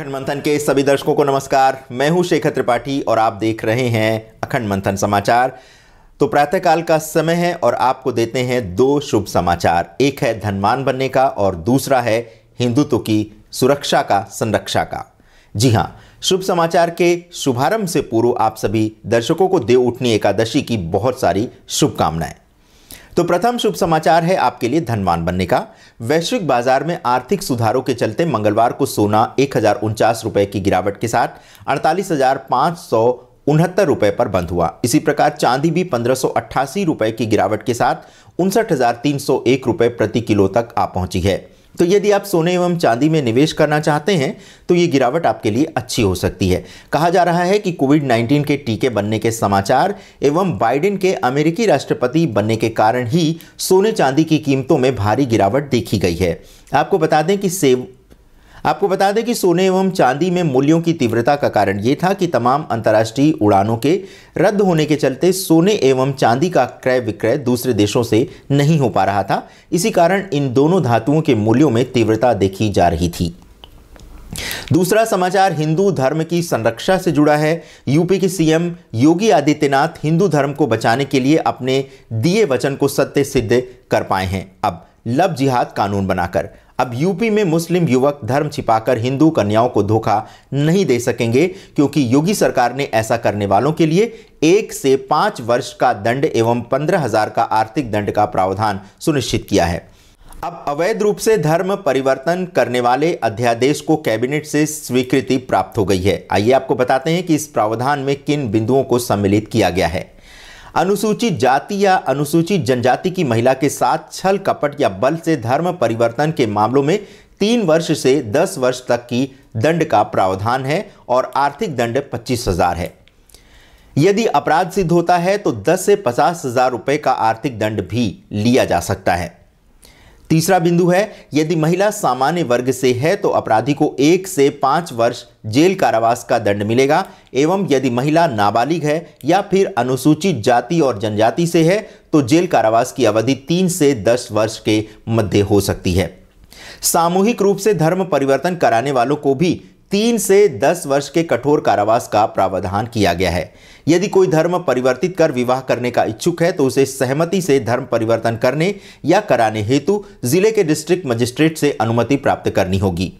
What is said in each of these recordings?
अखंड मंथन के सभी दर्शकों को नमस्कार मैं हूं शेखर त्रिपाठी और आप देख रहे हैं अखंड मंथन समाचार तो प्रातःकाल का समय है और आपको देते हैं दो शुभ समाचार एक है धनवान बनने का और दूसरा है हिंदुत्व की सुरक्षा का संरक्षा का जी हाँ शुभ समाचार के शुभारंभ से पूर्व आप सभी दर्शकों को देव उठनी एकादशी की बहुत सारी शुभकामनाएं तो प्रथम शुभ समाचार है आपके लिए धनवान बनने का वैश्विक बाजार में आर्थिक सुधारों के चलते मंगलवार को सोना एक रुपए की गिरावट के साथ अड़तालीस उनहत्तर रुपये पर बंद हुआ इसी प्रकार चांदी भी पंद्रह रुपए की गिरावट के साथ उनसठ रुपए प्रति किलो तक आ पहुंची है तो यदि आप सोने एवं चांदी में निवेश करना चाहते हैं तो ये गिरावट आपके लिए अच्छी हो सकती है कहा जा रहा है कि कोविड 19 के टीके बनने के समाचार एवं बाइडेन के अमेरिकी राष्ट्रपति बनने के कारण ही सोने चांदी की कीमतों में भारी गिरावट देखी गई है आपको बता दें कि सेव आपको बता दें कि सोने एवं चांदी में मूल्यों की तीव्रता का कारण ये था कि तमाम अंतर्राष्ट्रीय उड़ानों के रद्द होने के चलते सोने एवं चांदी का क्रय विक्रय दूसरे देशों से नहीं हो पा रहा था इसी कारण इन दोनों धातुओं के मूल्यों में तीव्रता देखी जा रही थी दूसरा समाचार हिंदू धर्म की संरक्षा से जुड़ा है यूपी के सीएम योगी आदित्यनाथ हिंदू धर्म को बचाने के लिए अपने दिए वचन को सत्य सिद्ध कर पाए हैं अब लव जिहाद कानून बनाकर अब यूपी में मुस्लिम युवक धर्म छिपाकर हिंदू कन्याओं को धोखा नहीं दे सकेंगे क्योंकि योगी सरकार ने ऐसा करने वालों के लिए एक से पांच वर्ष का दंड एवं पंद्रह हजार का आर्थिक दंड का प्रावधान सुनिश्चित किया है अब अवैध रूप से धर्म परिवर्तन करने वाले अध्यादेश को कैबिनेट से स्वीकृति प्राप्त हो गई है आइए आपको बताते हैं कि इस प्रावधान में किन बिंदुओं को सम्मिलित किया गया है अनुसूचित जाति या अनुसूचित जनजाति की महिला के साथ छल कपट या बल से धर्म परिवर्तन के मामलों में तीन वर्ष से दस वर्ष तक की दंड का प्रावधान है और आर्थिक दंड पच्चीस हजार है यदि अपराध सिद्ध होता है तो दस से पचास हजार रुपये का आर्थिक दंड भी लिया जा सकता है तीसरा बिंदु है यदि महिला सामान्य वर्ग से है तो अपराधी को एक से पाँच वर्ष जेल कारावास का दंड मिलेगा एवं यदि महिला नाबालिग है या फिर अनुसूचित जाति और जनजाति से है तो जेल कारावास की अवधि तीन से दस वर्ष के मध्य हो सकती है सामूहिक रूप से धर्म परिवर्तन कराने वालों को भी तीन से दस वर्ष के कठोर कारावास का प्रावधान किया गया है यदि कोई धर्म परिवर्तित कर विवाह करने का इच्छुक है तो उसे सहमति से धर्म परिवर्तन करने या कराने हेतु जिले के डिस्ट्रिक्ट मजिस्ट्रेट से अनुमति प्राप्त करनी होगी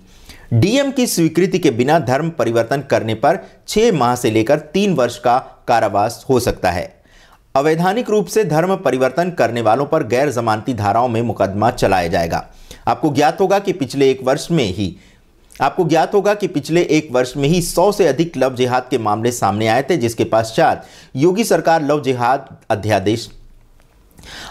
डीएम की स्वीकृति के बिना धर्म परिवर्तन करने पर छह माह से लेकर तीन वर्ष का कारावास हो सकता है अवैधानिक रूप से धर्म परिवर्तन करने वालों पर गैर जमानती धाराओं में मुकदमा चलाया जाएगा आपको ज्ञात होगा कि पिछले एक वर्ष में ही आपको ज्ञात होगा कि पिछले एक वर्ष में ही सौ से अधिक लव जिहाद के मामले सामने आए थे जिसके पश्चात योगी सरकार लव जिहाद अध्यादेश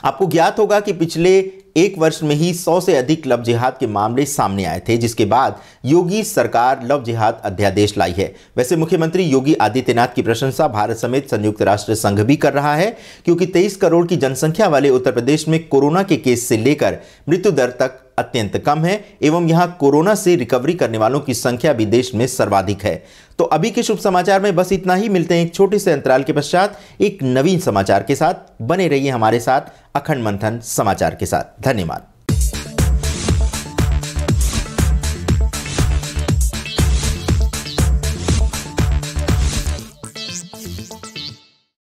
आपको ज्ञात होगा कि पिछले एक वर्ष में ही सौ से अधिक लव जिहाद के मामले सामने आए थे जिसके बाद योगी सरकार लव जिहाद अध्यादेश लाई है वैसे मुख्यमंत्री योगी आदित्यनाथ की प्रशंसा भारत समेत संयुक्त राष्ट्र संघ भी कर रहा है क्योंकि 23 करोड़ की जनसंख्या वाले उत्तर प्रदेश में कोरोना के केस से लेकर मृत्यु दर तक अत्यंत कम है एवं यहाँ कोरोना से रिकवरी करने वालों की संख्या भी देश में सर्वाधिक है तो अभी के शुभ समाचार में बस इतना ही मिलते हैं एक छोटे से अंतराल के पश्चात एक नवीन समाचार के साथ बने रहिए हमारे साथ अखंड मंथन समाचार के साथ धन्यवाद